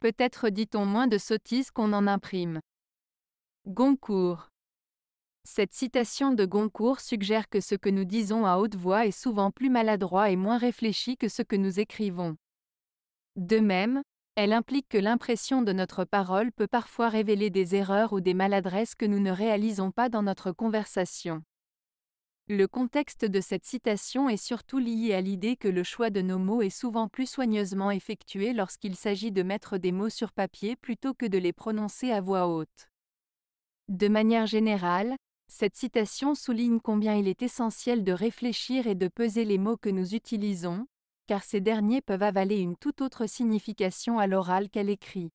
Peut-être dit-on moins de sottises qu'on en imprime. Goncourt. Cette citation de Goncourt suggère que ce que nous disons à haute voix est souvent plus maladroit et moins réfléchi que ce que nous écrivons. De même, elle implique que l'impression de notre parole peut parfois révéler des erreurs ou des maladresses que nous ne réalisons pas dans notre conversation. Le contexte de cette citation est surtout lié à l'idée que le choix de nos mots est souvent plus soigneusement effectué lorsqu'il s'agit de mettre des mots sur papier plutôt que de les prononcer à voix haute. De manière générale, cette citation souligne combien il est essentiel de réfléchir et de peser les mots que nous utilisons, car ces derniers peuvent avaler une toute autre signification à l'oral qu'à l'écrit.